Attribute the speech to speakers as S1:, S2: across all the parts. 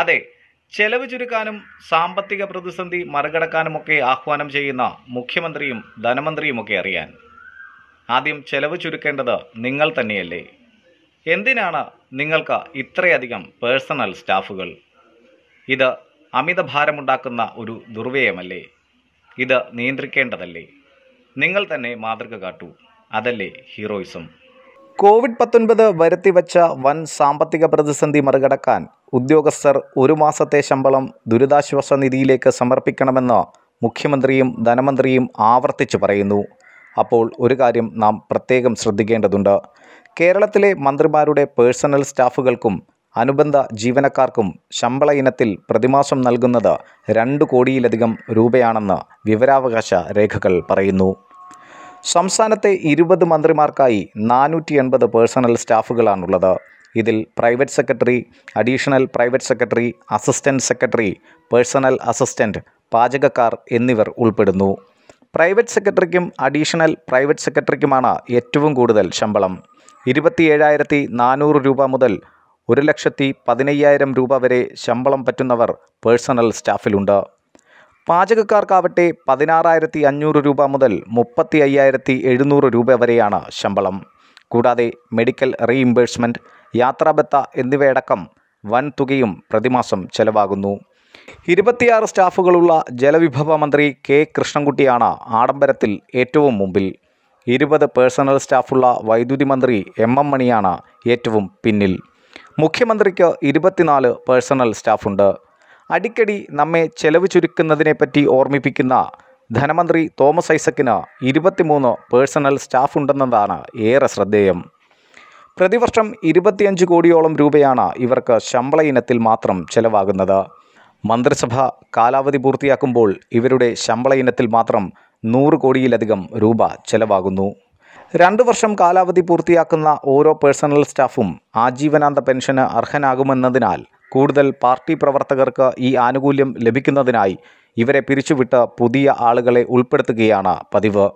S1: അതെ ചെലവ് ചുരുക്കാനും സാമ്പത്തിക പ്രതിസന്ധി മറികടക്കാനുമൊക്കെ ആഹ്വാനം ചെയ്യുന്ന മുഖ്യമന്ത്രിയും ധനമന്ത്രിയുമൊക്കെ അറിയാൻ ആദ്യം ചെലവ് ചുരുക്കേണ്ടത് നിങ്ങൾ തന്നെയല്ലേ എന്തിനാണ് നിങ്ങൾക്ക് ഇത്രയധികം പേഴ്സണൽ സ്റ്റാഫുകൾ ഇത് അമിത ഭാരമുണ്ടാക്കുന്ന ഒരു ദുർവ്യയമല്ലേ ഇത് നിയന്ത്രിക്കേണ്ടതല്ലേ നിങ്ങൾ തന്നെ മാതൃക കാട്ടൂ അതല്ലേ ഹീറോയിസം കോവിഡ് പത്തൊൻപത് വരുത്തിവച്ച വൻ സാമ്പത്തിക പ്രതിസന്ധി മറികടക്കാൻ ഉദ്യോഗസ്ഥർ ഒരു മാസത്തെ ശമ്പളം ദുരിതാശ്വാസ നിധിയിലേക്ക് സമർപ്പിക്കണമെന്ന് മുഖ്യമന്ത്രിയും ധനമന്ത്രിയും ആവർത്തിച്ചു പറയുന്നു അപ്പോൾ ഒരു കാര്യം നാം പ്രത്യേകം ശ്രദ്ധിക്കേണ്ടതുണ്ട് കേരളത്തിലെ മന്ത്രിമാരുടെ പേഴ്സണൽ സ്റ്റാഫുകൾക്കും അനുബന്ധ ജീവനക്കാർക്കും ശമ്പള ഇനത്തിൽ പ്രതിമാസം നൽകുന്നത് രണ്ട് കോടിയിലധികം രൂപയാണെന്ന് വിവരാവകാശ രേഖകൾ പറയുന്നു സംസ്ഥാനത്തെ ഇരുപത് മന്ത്രിമാർക്കായി നാനൂറ്റി എൺപത് പേഴ്സണൽ സ്റ്റാഫുകളാണുള്ളത് ഇതിൽ private secretary additional private secretary assistant secretary personal assistant പാചകക്കാർ എന്നിവർ ഉൾപ്പെടുന്നു പ്രൈവറ്റ് സെക്രട്ടറിക്കും അഡീഷണൽ പ്രൈവറ്റ് സെക്രട്ടറിക്കുമാണ് ഏറ്റവും കൂടുതൽ ശമ്പളം ഇരുപത്തിയേഴായിരത്തി നാനൂറ് രൂപ മുതൽ ഒരു ലക്ഷത്തി പതിനയ്യായിരം രൂപ വരെ ശമ്പളം പറ്റുന്നവർ പേഴ്സണൽ സ്റ്റാഫിലുണ്ട് പാചകക്കാർക്കാവട്ടെ പതിനാറായിരത്തി അഞ്ഞൂറ് രൂപ മുതൽ മുപ്പത്തി അയ്യായിരത്തി എഴുന്നൂറ് രൂപ വരെയാണ് ശമ്പളം കൂടാതെ മെഡിക്കൽ റീഇംബേഴ്സ്മെൻറ്റ് യാത്രാബത്ത എന്നിവയടക്കം വൻ തുകയും പ്രതിമാസം ചെലവാകുന്നു ഇരുപത്തിയാറ് സ്റ്റാഫുകളുള്ള ജലവിഭവ മന്ത്രി കെ കൃഷ്ണൻകുട്ടിയാണ് ആഡംബരത്തിൽ ഏറ്റവും മുമ്പിൽ ഇരുപത് പേഴ്സണൽ സ്റ്റാഫുള്ള വൈദ്യുതി മന്ത്രി എം എം മണിയാണ് ഏറ്റവും പിന്നിൽ മുഖ്യമന്ത്രിക്ക് ഇരുപത്തിനാല് പേഴ്സണൽ സ്റ്റാഫുണ്ട് അടിക്കടി നമ്മെ ചെലവ് ചുരുക്കുന്നതിനെപ്പറ്റി ഓർമ്മിപ്പിക്കുന്ന ധനമന്ത്രി തോമസ് ഐസക്കിന് ഇരുപത്തിമൂന്ന് പേഴ്സണൽ സ്റ്റാഫ് ഉണ്ടെന്നതാണ് ഏറെ ശ്രദ്ധേയം പ്രതിവർഷം ഇരുപത്തിയഞ്ച് കോടിയോളം രൂപയാണ് ഇവർക്ക് ശമ്പള ഇനത്തിൽ മാത്രം ചെലവാകുന്നത് മന്ത്രിസഭ കാലാവധി പൂർത്തിയാക്കുമ്പോൾ ഇവരുടെ ശമ്പള ഇനത്തിൽ മാത്രം നൂറ് കോടിയിലധികം രൂപ ചെലവാകുന്നു രണ്ട് വർഷം കാലാവധി പൂർത്തിയാക്കുന്ന ഓരോ പേഴ്സണൽ സ്റ്റാഫും ആജീവനാന്ത പെൻഷന് അർഹനാകുമെന്നതിനാൽ കൂടുതൽ പാർട്ടി പ്രവർത്തകർക്ക് ഈ ആനുകൂല്യം ലഭിക്കുന്നതിനായി ഇവരെ പിരിച്ചുവിട്ട് പുതിയ ആളുകളെ ഉൾപ്പെടുത്തുകയാണ് പതിവ്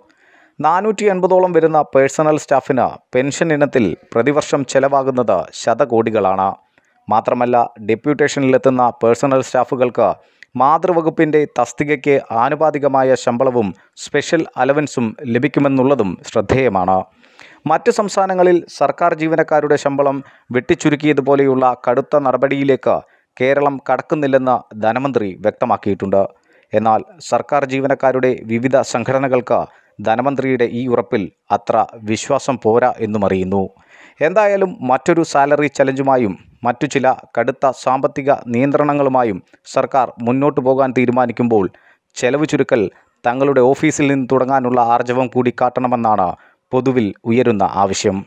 S1: നാനൂറ്റി എൺപതോളം വരുന്ന പേഴ്സണൽ സ്റ്റാഫിന് പെൻഷൻ ഇനത്തിൽ പ്രതിവർഷം ചെലവാകുന്നത് ശതകോടികളാണ് മാത്രമല്ല ഡെപ്യൂട്ടേഷനിലെത്തുന്ന പേഴ്സണൽ സ്റ്റാഫുകൾക്ക് മാതൃവകുപ്പിൻ്റെ തസ്തികയ്ക്ക് ആനുപാതികമായ ശമ്പളവും സ്പെഷ്യൽ അലവൻസും ലഭിക്കുമെന്നുള്ളതും ശ്രദ്ധേയമാണ് മറ്റ് സംസ്ഥാനങ്ങളിൽ സർക്കാർ ജീവനക്കാരുടെ ശമ്പളം വെട്ടിച്ചുരുക്കിയതുപോലെയുള്ള കടുത്ത നടപടിയിലേക്ക് കേരളം കടക്കുന്നില്ലെന്ന് ധനമന്ത്രി വ്യക്തമാക്കിയിട്ടുണ്ട് എന്നാൽ സർക്കാർ ജീവനക്കാരുടെ വിവിധ സംഘടനകൾക്ക് ധനമന്ത്രിയുടെ ഈ ഉറപ്പിൽ അത്ര വിശ്വാസം പോരാ എന്നും അറിയുന്നു എന്തായാലും മറ്റൊരു സാലറി ചലഞ്ചുമായും മറ്റു ചില കടുത്ത സാമ്പത്തിക നിയന്ത്രണങ്ങളുമായും സർക്കാർ മുന്നോട്ടു പോകാൻ തീരുമാനിക്കുമ്പോൾ ചെലവ് ചുരുക്കൽ തങ്ങളുടെ ഓഫീസിൽ നിന്ന് തുടങ്ങാനുള്ള ആർജവം കൂടി കാട്ടണമെന്നാണ് പൊതുവിൽ ഉയരുന്ന ആവശ്യം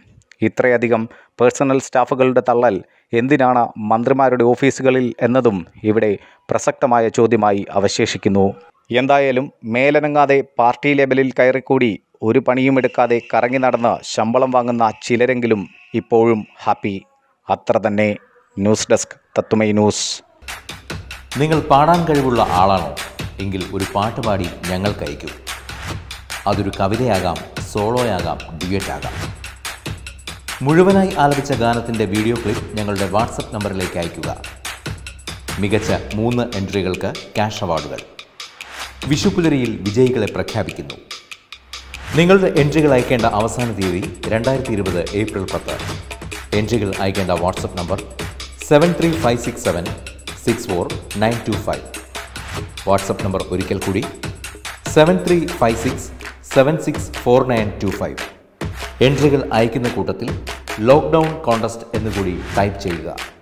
S1: ഇത്രയധികം പേഴ്സണൽ സ്റ്റാഫുകളുടെ തള്ളൽ എന്തിനാണ് മന്ത്രിമാരുടെ ഓഫീസുകളിൽ എന്നതും ഇവിടെ പ്രസക്തമായ ചോദ്യമായി അവശേഷിക്കുന്നു എന്തായാലും മേലനങ്ങാതെ പാർട്ടി ലെവലിൽ കയറിക്കൂടി ഒരു പണിയുമെടുക്കാതെ കറങ്ങി നടന്ന് ശമ്പളം വാങ്ങുന്ന ചിലരെങ്കിലും ഇപ്പോഴും ഹാപ്പി അത്ര തന്നെ ന്യൂസ് ഡെസ്ക് തത്തുമൈ ന്യൂസ്
S2: നിങ്ങൾ പാടാൻ കഴിവുള്ള ആളാണോ എങ്കിൽ ഒരു പാട്ട് പാടി ഞങ്ങൾക്കയക്കൂ അതൊരു കവിതയാകാം സോളോയാകാം ആകാം മുഴുവനായി ആലപിച്ച ഗാനത്തിൻ്റെ വീഡിയോ ക്ലിപ്പ് ഞങ്ങളുടെ വാട്സപ്പ് നമ്പറിലേക്ക് അയയ്ക്കുക മികച്ച മൂന്ന് എൻട്രികൾക്ക് ക്യാഷ് അവാർഡുകൾ വിഷുപുലരിയിൽ വിജയികളെ പ്രഖ്യാപിക്കുന്നു നിങ്ങളുടെ എൻട്രികൾ അയക്കേണ്ട അവസാന തീയതി രണ്ടായിരത്തി ഇരുപത് ഏപ്രിൽ പത്ത് എൻട്രികൾ അയക്കേണ്ട WhatsApp number seven three five six seven six four nine two five WhatsApp number ഒരിക്കൽ കൂടി seven three five six seven six four nine two five എൻട്രികൾ അയക്കുന്ന കൂട്ടത്തിൽ ലോക്ക്ഡൗൺ കോണ്ടസ്റ്റ് എന്നുകൂടി ടൈപ്പ് ചെയ്യുക